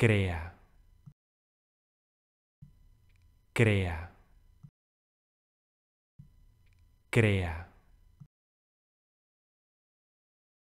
crea, crea, crea.